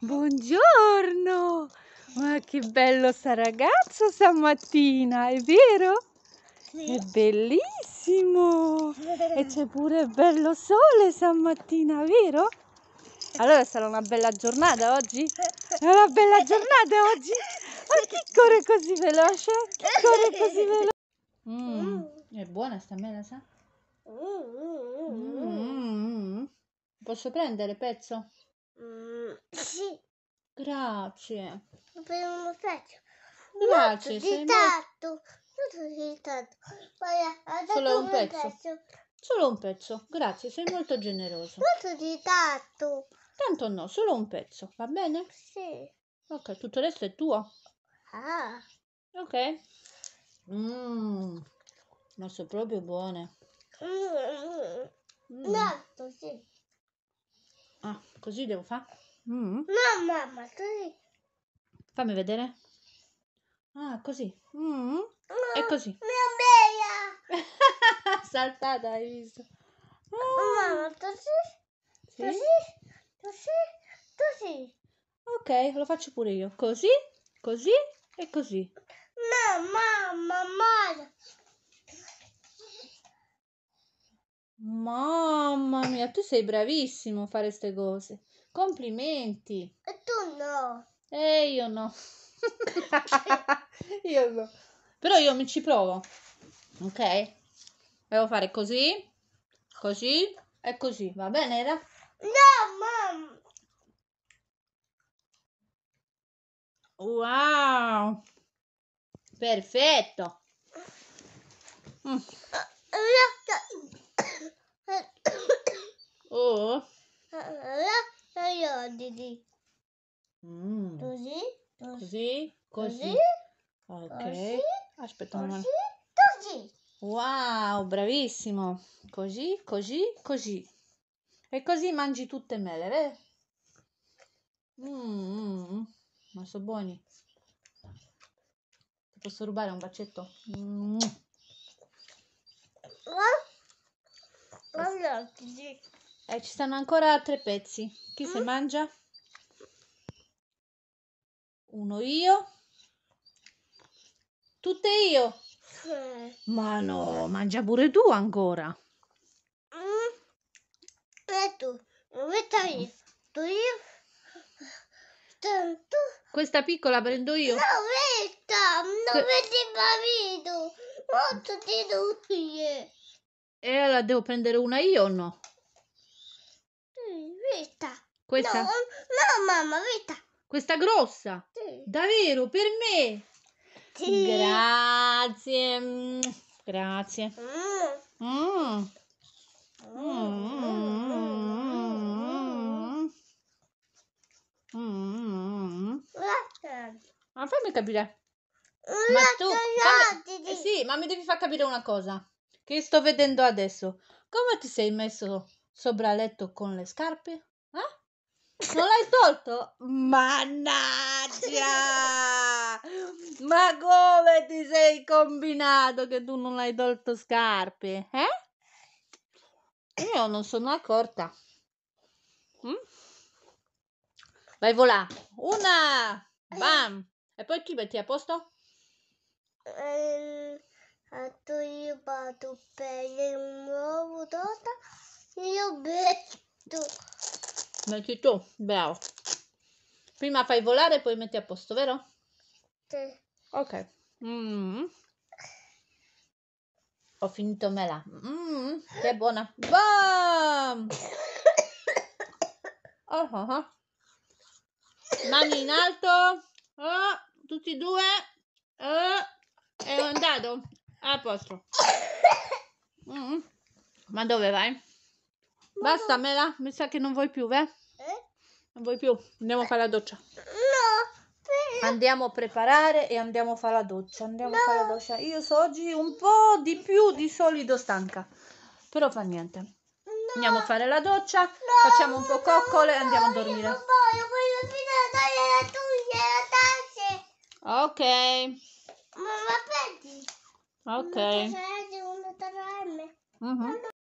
Buongiorno! Ma che bello sta ragazzo stamattina, è vero? Sì. È bellissimo! E c'è pure bello sole stamattina, vero? Allora sarà una bella giornata oggi? È una bella giornata oggi? Ma chi corre così veloce? Chi corre così veloce? Mm, è buona sta mela, sa? Mm, mm, mm, mm. mm. Posso prendere pezzo? Sì. Grazie. Per eh, un pezzo. Grazie, Molto sei tanto. Molto tanto. Poi Solo un pezzo. pezzo. Solo un pezzo. Grazie, sei molto generoso. Molto tanto. Tanto no, solo un pezzo, va bene? Sì. Ok, tutto il resto è tuo. Ah. Ok. Mmm. Ma sono proprio buone. Mmm. Mm. Molto, sì. Ah, così devo fare? Mm. No, mamma, così. Fammi vedere. Ah, così. Mm. No, È così. Mia bella. Saltata, hai visto? Oh. Mamma, così. Così. Così. Così. Ok, lo faccio pure io. Così, così e così. No, mamma, mamma. Mamma mia, tu sei bravissimo a fare queste cose. Complimenti. E tu no. E io no. io no. Però io mi ci provo. Ok? Devo fare così, così e così. Va bene, Era? No, mamma. Wow. Perfetto. Mm. Oh. Eh, eh, eh. 서요 디디. Mm. Così, così, così, così, ok. Così, Aspetta così, così. Wow, bravissimo. Così, così, così. E così mangi tutte mele, vero? Mm, mm, mm, ma sono buoni. Ti posso rubare un bacetto? Mm. Guarda, così. Eh, ci stanno ancora tre pezzi. Chi mm? se mangia? Uno io. Tutte io. Sì. Eh. Ma no, mangia pure tu ancora. Mm. E tu? Questa io. Tu io. Tu. Questa piccola prendo io. No, questa. Non vedi papito. Ho tutti tutti. E allora devo prendere una io o no? questa. Questa? No, no mamma, questa. Questa grossa? Sì. Davvero, per me? Sì. Grazie. grazie. Mm. Mm. mm. Ma fammi capire. Ma tu... Fammi... Eh sì, ma mi devi far capire una cosa. Che sto vedendo adesso. Come ti sei messo sopra letto con le scarpe? Eh? Non l'hai tolto? Mannaggia! Ma come ti sei combinato che tu non hai tolto scarpe? Eh? Io non sono accorta. Mm? Vai volà. Una! Bam! E poi chi metti a posto? Ehm, tu io vado per il nuovo tota, io metto Metti tu, bravo. Prima fai volare e poi metti a posto, vero? Sì. Ok. Mm. Ho finito mela. Mm. Che buona. Boom! Oh, ah, oh, ah, oh. Ah. Mani in alto. Oh, tutti e due. Oh, è andato. A posto. Mm. Ma dove vai? Basta, Mela, mi sa che non vuoi più, beh? Non vuoi più, andiamo a fare la doccia. No. Andiamo a preparare e andiamo a fare la doccia. Andiamo no. a fare la doccia. Io so oggi un po' di più di solito stanca, però fa niente. No. Andiamo a fare la doccia, no, facciamo un po' coccole e andiamo a dormire. Io voglio, voglio finire la taglia e la tazza. Ok. Mamma, prendi. Ok. Una tazza, mhm.